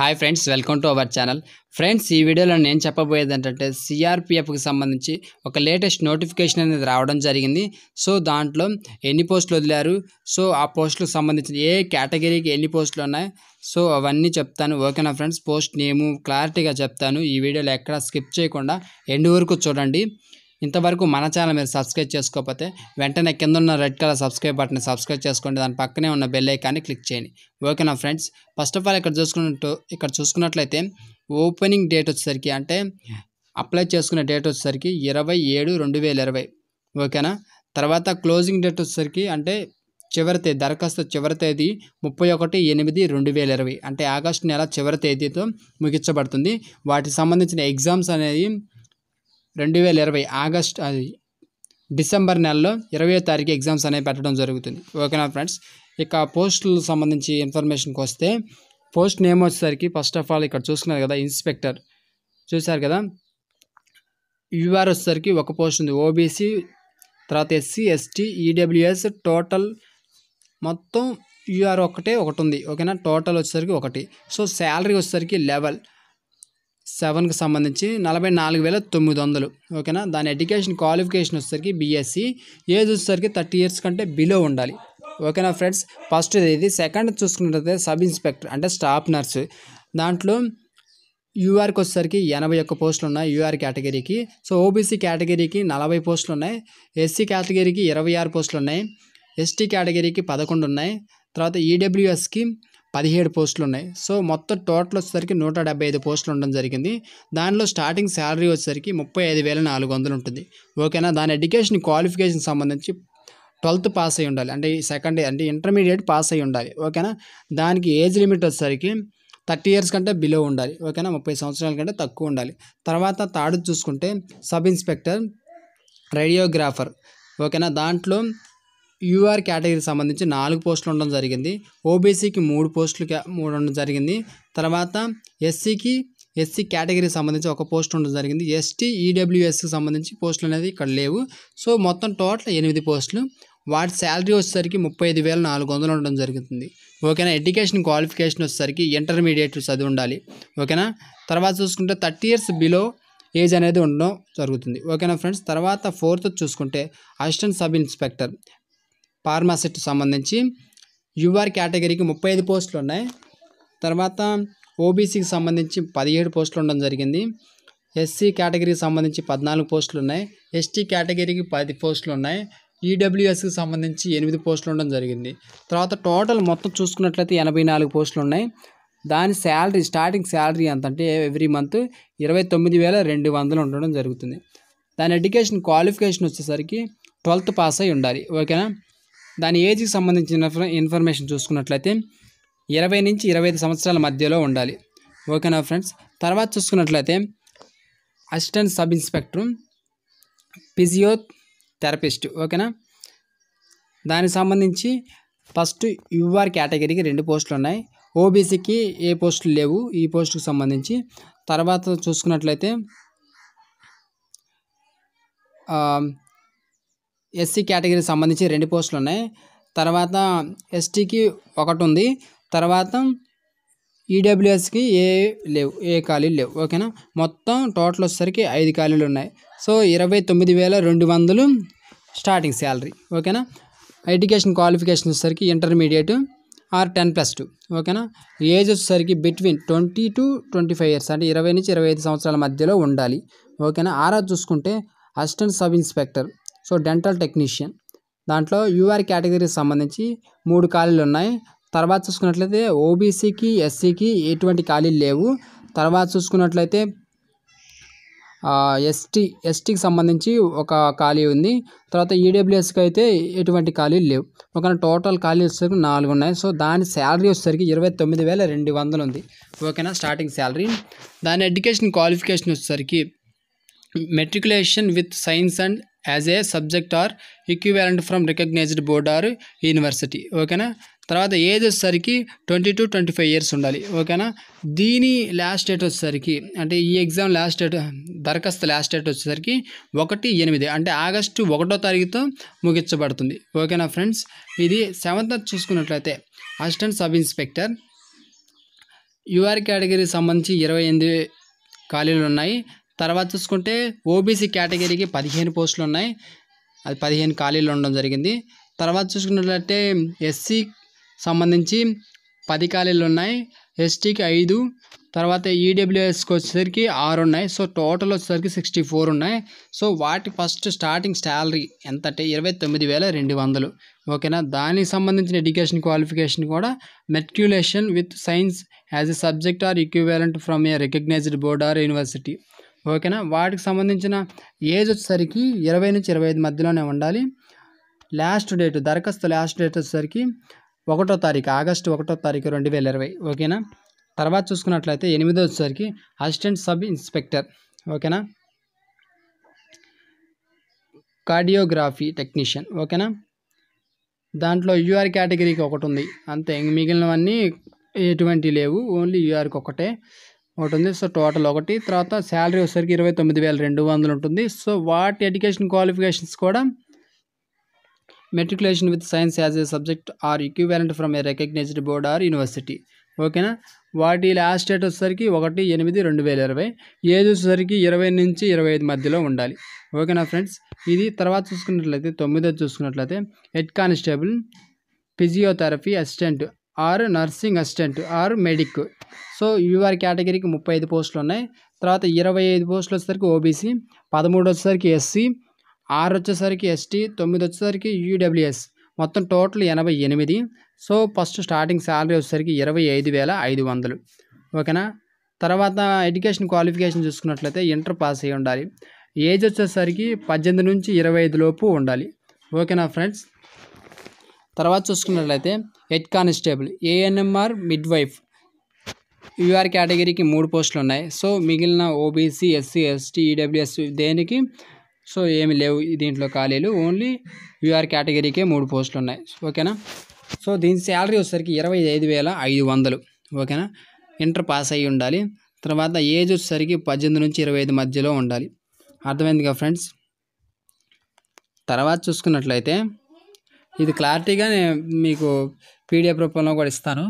hi friends welcome to our channel friends ఈ వీడియోలో నేను చెప్పబోయేది ఏంటంటే సిఆర్పిఎఫ్కి సంబంధించి ఒక లేటెస్ట్ నోటిఫికేషన్ అనేది రావడం జరిగింది సో దాంట్లో ఎన్ని పోస్టులు వదిలారు సో ఆ పోస్టులకు సంబంధించిన ఏ కేటగిరీకి ఎన్ని పోస్టులు ఉన్నాయి సో అవన్నీ చెప్తాను ఓకేనా ఫ్రెండ్స్ పోస్ట్ నేము క్లారిటీగా చెప్తాను ఈ వీడియోలో ఎక్కడ స్కిప్ చేయకుండా ఎండు వరకు చూడండి ఇంతవరకు మన ఛానల్ మీరు సబ్స్క్రైబ్ చేసుకోకపోతే వెంటనే కింద ఉన్న red colour subscribe button subscribe చేసుకోండి దాని పక్కనే ఉన్న బెల్ ఐకాన్ని క్లిక్ చేయండి ఓకేనా ఫ్రెండ్స్ ఫస్ట్ ఆఫ్ ఆల్ ఇక్కడ చూసుకున్నట్టు ఇక్కడ చూసుకున్నట్లయితే ఓపెనింగ్ డేట్ వచ్చేసరికి అంటే అప్లై చేసుకునే డేట్ వచ్చేసరికి ఇరవై ఏడు రెండు వేల ఇరవై ఓకేనా తర్వాత క్లోజింగ్ డేట్ వచ్చేసరికి అంటే చివరి తేదీ దరఖాస్తు చివరి తేదీ ముప్పై ఒకటి ఎనిమిది రెండు వేల ఇరవై అంటే ఆగస్టు నెల చివరి తేదీతో ముగించబడుతుంది వాటికి సంబంధించిన ఎగ్జామ్స్ అనేవి రెండు వేల ఇరవై ఆగస్ట్ అది డిసెంబర్ నెలలో ఇరవై తారీఖు ఎగ్జామ్స్ అనేవి పెట్టడం జరుగుతుంది ఓకేనా ఫ్రెండ్స్ ఇక పోస్టులకు సంబంధించి ఇన్ఫర్మేషన్కి వస్తే పోస్ట్ నేమ్ వచ్చేసరికి ఫస్ట్ ఆఫ్ ఆల్ ఇక్కడ చూసుకున్నారు కదా ఇన్స్పెక్టర్ చూశారు కదా యూఆర్ వచ్చేసరికి ఒక పోస్ట్ ఉంది ఓబీసీ తర్వాత ఎస్సీ ఎస్టీ ఈడబ్ల్యూఎస్ టోటల్ మొత్తం యూఆర్ ఒకటే ఒకటి ఉంది ఓకేనా టోటల్ వచ్చేసరికి ఒకటి సో శాలరీ వచ్చేసరికి లెవెల్ సెవెన్కి సంబంధించి నలభై నాలుగు వేల తొమ్మిది వందలు ఓకేనా దాని ఎడ్యుకేషన్ క్వాలిఫికేషన్ వచ్చేసరికి బీఎస్సీ ఏజ్ వచ్చేసరికి థర్టీ ఇయర్స్ కంటే బిలో ఉండాలి ఓకేనా ఫ్రెండ్స్ ఫస్ట్ ఇది సెకండ్ చూసుకున్నట్లయితే సబ్ ఇన్స్పెక్టర్ అంటే స్టాఫ్ నర్సు దాంట్లో యూఆర్కి వచ్చేసరికి ఎనభై ఒక్క పోస్టులు ఉన్నాయి యూఆర్ కేటగిరీకి సో ఓబీసీ కేటగిరీకి నలభై పోస్టులు ఉన్నాయి ఎస్సీ కేటగిరీకి ఇరవై ఆరు పోస్టులు ఉన్నాయి ఎస్టీ కేటగిరీకి పదకొండు ఉన్నాయి తర్వాత ఈడబ్ల్యూఎస్కి పదిహేడు పోస్టులు ఉన్నాయి సో మొత్తం టోటల్ వచ్చేసరికి నూట డెబ్బై ఐదు పోస్టులు ఉండడం జరిగింది దానిలో స్టార్టింగ్ శాలరీ వచ్చేసరికి ముప్పై ఐదు వేల నాలుగు వందలు ఉంటుంది ఓకేనా దాని ఎడ్యుకేషన్ క్వాలిఫికేషన్ సంబంధించి ట్వెల్త్ పాస్ అయి ఉండాలి అంటే సెకండ్ అంటే ఇంటర్మీడియట్ పాస్ అయి ఉండాలి ఓకేనా దానికి ఏజ్ లిమిట్ వచ్చేసరికి థర్టీ ఇయర్స్ కంటే బిలో ఉండాలి ఓకేనా ముప్పై సంవత్సరాల కంటే తక్కువ ఉండాలి తర్వాత తాడు చూసుకుంటే సబ్ ఇన్స్పెక్టర్ రేడియోగ్రాఫర్ ఓకేనా దాంట్లో యూఆర్ కేటగిరీకి సంబంధించి నాలుగు పోస్టులు ఉండడం జరిగింది ఓబీసీకి మూడు పోస్టులు మూడు ఉండడం జరిగింది తర్వాత ఎస్సీకి ఎస్సీ కేటగిరీకి సంబంధించి ఒక పోస్ట్ ఉండడం జరిగింది ఎస్టీ ఈడబ్ల్యూఎస్కి సంబంధించి పోస్టులు అనేది ఇక్కడ లేవు సో మొత్తం టోటల్ ఎనిమిది పోస్టులు వాటి శాలరీ వచ్చేసరికి ముప్పై ఐదు వేల నాలుగు వందలు ఉండడం జరుగుతుంది ఓకేనా ఎడ్యుకేషన్ క్వాలిఫికేషన్ వచ్చేసరికి ఇంటర్మీడియట్ చదివి ఉండాలి ఓకేనా తర్వాత చూసుకుంటే థర్టీ ఇయర్స్ బిలో ఏజ్ అనేది ఉండడం జరుగుతుంది ఓకేనా ఫ్రెండ్స్ తర్వాత ఫోర్త్ చూసుకుంటే అసిస్టెంట్ సబ్ ఇన్స్పెక్టర్ ఫార్మాసిస్ట్ సంబంధించి యూఆర్ కేటగిరీకి ముప్పై ఐదు పోస్టులు ఉన్నాయి తర్వాత ఓబీసీకి సంబంధించి పదిహేడు పోస్టులు ఉండడం జరిగింది ఎస్సీ కేటగిరీకి సంబంధించి పద్నాలుగు పోస్టులు ఉన్నాయి ఎస్టీ కేటగిరీకి పది పోస్టులు ఉన్నాయి ఈడబ్ల్యూఎస్కి సంబంధించి ఎనిమిది పోస్టులు ఉండడం జరిగింది తర్వాత టోటల్ మొత్తం చూసుకున్నట్లయితే ఎనభై నాలుగు పోస్టులు ఉన్నాయి దాని శాలరీ స్టార్టింగ్ శాలరీ ఎంత అంటే ఎవ్రీ మంత్ ఇరవై తొమ్మిది వేల రెండు వందలు ఉండడం జరుగుతుంది దాని ఎడ్యుకేషన్ క్వాలిఫికేషన్ వచ్చేసరికి ట్వెల్త్ పాస్ అయి ఉండాలి ఓకేనా దాని ఏజ్కి సంబంధించిన ఇన్ఫర్మేషన్ చూసుకున్నట్లయితే ఇరవై నుంచి ఇరవై ఐదు సంవత్సరాల మధ్యలో ఉండాలి ఓకేనా ఫ్రెండ్స్ తర్వాత చూసుకున్నట్లయితే అసిస్టెంట్ సబ్ ఇన్స్పెక్టర్ ఫిజియోథెరపిస్ట్ ఓకేనా దానికి సంబంధించి ఫస్ట్ యూఆర్ కేటగిరీకి రెండు పోస్టులు ఉన్నాయి ఓబీసీకి ఏ పోస్టులు లేవు ఈ పోస్టుకు సంబంధించి తర్వాత చూసుకున్నట్లయితే ఎస్సీ కేటగిరీకి సంబంధించి రెండు పోస్టులు ఉన్నాయి తర్వాత ఎస్టీకి ఒకటి ఉంది తర్వాత ఈడబ్ల్యూఎస్కి ఏ లేవు ఏ ఖాళీలు లేవు ఓకేనా మొత్తం టోటల్ వచ్చేసరికి ఐదు ఖాళీలు ఉన్నాయి సో ఇరవై తొమ్మిది వేల రెండు వందలు స్టార్టింగ్ శాలరీ ఓకేనా ఎడ్యుకేషన్ క్వాలిఫికేషన్ వచ్చేసరికి intermediate or ten plus two ఓకేనా ఏజ్ వచ్చేసరికి between twenty to twenty five years అంటే ఇరవై నుంచి ఇరవై ఐదు సంవత్సరాల మధ్యలో ఉండాలి ఓకేనా ఆరా చూసుకుంటే assistant sub inspector so dental technician దాంట్లో యూఆర్ కేటగిరీకి సంబంధించి మూడు ఖాళీలు ఉన్నాయి తర్వాత చూసుకున్నట్లయితే ఓబీసీకి ఎస్సీకి ఎటువంటి ఖాళీలు లేవు తర్వాత చూసుకున్నట్లయితే ఎస్టీ ఎస్టీకి సంబంధించి ఒక ఖాళీ ఉంది తర్వాత ఈడబ్ల్యూఎస్కి e అయితే ఎటువంటి ఖాళీలు లేవు ఒక టోటల్ ఖాళీలు వచ్చేసరికి నాలుగు ఉన్నాయి సో దాని శాలరీ వచ్చేసరికి ఇరవై తొమ్మిది వేల రెండు వందలు ఉంది ఓకేనా స్టార్టింగ్ శాలరీ దాని ఎడ్యుకేషన్ క్వాలిఫికేషన్ వచ్చేసరికి matriculation with science and as a subject or equivalent from recognised board or university ఓకేనా తర్వాత ఏజ్ వచ్చేసరికి twenty to twenty five years ఉండాలి ఓకేనా దీని లాస్ట్ డేట్ వచ్చేసరికి అంటే ఈ ఎగ్జామ్ లాస్ట్ డేట్ దరఖాస్తు లాస్ట్ డేట్ వచ్చేసరికి ఒకటి ఎనిమిది అంటే ఆగస్టు ఒకటో తారీఖుతో ముగించబడుతుంది ఓకేనా ఫ్రెండ్స్ ఇది సెవెంత్ చూసుకున్నట్లయితే అసిస్టెంట్ సబ్ ఇన్స్పెక్టర్ యూఆర్ కేటగిరీకి సంబంధించి ఇరవై ఎనిమిది ఖాళీలు ఉన్నాయి తర్వాత చూసుకుంటే ఓబీసీ కేటగిరీకి పదిహేను పోస్టులు ఉన్నాయి అది పదిహేను ఖాళీలు ఉండడం జరిగింది తర్వాత చూసుకున్నట్లయితే ఎస్సీ సంబంధించి పది ఖాళీలు ఉన్నాయి ఎస్టీకి ఐదు తర్వాత ఈడబ్ల్యూఎస్కి e వచ్చేసరికి ఆరు ఉన్నాయి సో టోటల్ వచ్చేసరికి సిక్స్టీ ఫోర్ ఉన్నాయి సో వాటి ఫస్ట్ స్టార్టింగ్ శాలరీ ఎంత అంటే ఇరవై తొమ్మిది వేల రెండు వందలు ఓకేనా దానికి సంబంధించిన ఎడ్యుకేషన్ క్వాలిఫికేషన్ కూడా matriculation with science as a subject or equivalent from a recognised board or university ఓకేనా వాటికి సంబంధించిన ఏజ్ వచ్చేసరికి ఇరవై నుంచి ఇరవై ఐదు మధ్యలోనే ఉండాలి లాస్ట్ డేట్ దరఖాస్తు లాస్ట్ డేట్ వచ్చేసరికి ఒకటో తారీఖు ఆగస్టు ఒకటో తారీఖు రెండు వేల ఇరవై ఓకేనా తర్వాత చూసుకున్నట్లయితే ఎనిమిదో వచ్చేసరికి అసిస్టెంట్ సబ్ ఇన్స్పెక్టర్ ఓకేనా కార్డియోగ్రఫీ టెక్నీషియన్ ఓకేనా దాంట్లో యూఆర్ కేటగిరీకి ఒకటి ఉంది అంతే మిగిలినవన్నీ ఎటువంటి లేవు ఓన్లీ యూఆర్కి ఒకటే ఒకటి ఉంది సో టోటల్ ఒకటి తర్వాత శాలరీ వచ్చేసరికి ఇరవై తొమ్మిది వేల రెండు వందలు ఉంటుంది సో వాటి ఎడ్యుకేషన్ క్వాలిఫికేషన్స్ కూడా matriculation with science as a subject or equivalent from a recognised board or university ఓకేనా వాటి లాస్ట్ డేట్ వచ్చేసరికి ఒకటి ఎనిమిది రెండు వేల ఇరవై ఏజ్ వచ్చేసరికి ఇరవై నుంచి ఇరవై ఐదు మధ్యలో ఉండాలి ఓకేనా ఫ్రెండ్స్ ఇది తర్వాత చూసుకున్నట్లయితే తొమ్మిదో చూసుకున్నట్లయితే head constable physiotherapy assistant or nursing assistant or medic so UR కేటగిరీకి ముప్పై ఐదు పోస్టులు ఉన్నాయి తర్వాత ఇరవై ఐదు పోస్టులు వచ్చేసరికి ఓబీసీ పదమూడు వచ్చేసరికి ఎస్సీ ఆరు వచ్చేసరికి ఎస్టీ తొమ్మిది వచ్చేసరికి యూడబ్ల్యూఎస్ మొత్తం టోటల్ ఎనభై ఎనిమిది సో ఫస్ట్ స్టార్టింగ్ శాలరీ వచ్చేసరికి ఇరవై ఐదు వేల ఐదు వందలు ఓకేనా తర్వాత ఎడ్యుకేషన్ క్వాలిఫికేషన్ చూసుకున్నట్లయితే ఇంటర్ పాస్ అయ్యి ఉండాలి ఏజ్ వచ్చేసరికి పద్దెనిమిది నుంచి ఇరవై ఐదు లోపు ఉండాలి ఓకేనా ఫ్రెండ్స్ తర్వాత చూసుకున్నట్లయితే head constable ANM or midwife UR కేటగిరీకి మూడు పోస్టులు ఉన్నాయి సో మిగిలిన ఓబీసీ ఎస్సీ ఎస్టీ ఈడబ్ల్యూఎస్ దేనికి సో ఏమి లేవు దీంట్లో ఖాళీలు ఓన్లీ యూఆర్ కేటగిరీకే మూడు పోస్టులు ఉన్నాయి ఓకేనా సో దీని శాలరీ వచ్చేసరికి ఇరవై ఐదు వేల ఐదు వందలు ఓకేనా ఇంటర్ పాస్ అయ్యి ఉండాలి తర్వాత ఏజ్ వచ్చేసరికి పద్దెనిమిది నుంచి ఇరవై ఐదు మధ్యలో ఉండాలి అర్థమైంది కదా ఫ్రెండ్స్ తర్వాత చూసుకున్నట్లయితే ఇది క్లారిటీగా నేను మీకు పీడిఎఫ్ రూపంలో కూడా ఇస్తాను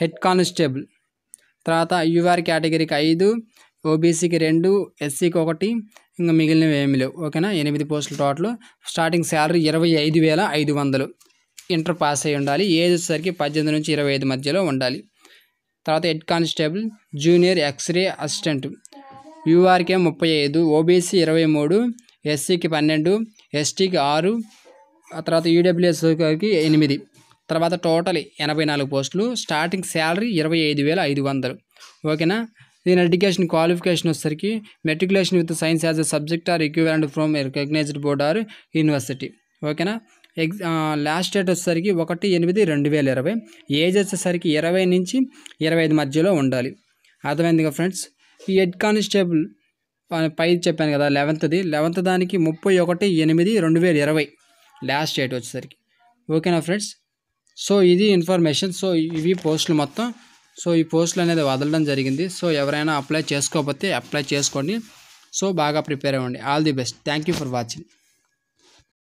హెడ్ కానిస్టేబుల్ తర్వాత యూఆర్ కేటగిరీకి ఐదు ఓబీసీకి రెండు ఎస్సీకి ఒకటి ఇంకా మిగిలినవి ఏమి లేవు ఓకేనా ఎనిమిది పోస్టులు టోటల్ స్టార్టింగ్ శాలరీ ఇరవై ఐదు వేల ఐదు వందలు ఇంటర్ పాస్ అయి ఉండాలి ఏజ్ వచ్చేసరికి పద్దెనిమిది నుంచి ఇరవై ఐదు మధ్యలో ఉండాలి తర్వాత head constable junior X-ray assistant యూఆర్కే ముప్పై ఐదు ఓబీసీ ఇరవై మూడు ఎస్సీకి పన్నెండు ఎస్టీకి ఆరు ఆ తర్వాత ఈడబ్ల్యూఎస్ గారికి ఎనిమిది తర్వాత టోటల్ ఎనభై నాలుగు పోస్టులు స్టార్టింగ్ శాలరీ ఇరవై ఐదు వేల ఐదు వందలు ఓకేనా దీని ఎడ్యుకేషన్ క్వాలిఫికేషన్ వచ్చేసరికి matriculation with science as a subject or and from recognised board or university ఓకేనా ఎగ్ లాస్ట్ డేట్ వచ్చేసరికి ఒకటి ఎనిమిది రెండు వేల ఇరవై ఏజ్ వచ్చేసరికి ఇరవై నుంచి ఇరవై ఐదు మధ్యలో ఉండాలి అర్థమైందిగా ఫ్రెండ్స్ ఈ హెడ్ కానిస్టేబుల్ పై చెప్పాను కదా లెవెంత్ది లెవెంత్ దానికి ముప్పై ఒకటి ఎనిమిది రెండు వేల ఇరవై లాస్ట్ డేట్ వచ్చేసరికి ఓకేనా ఫ్రెండ్స్ సో ఇది ఇన్ఫర్మేషన్ సో ఇవి పోస్టులు మొత్తం సో ఈ పోస్టులు అనేది వదలడం జరిగింది సో ఎవరైనా అప్లై చేసుకోకపోతే అప్లై చేసుకోండి సో బాగా ప్రిపేర్ అవ్వండి all the best thank for watching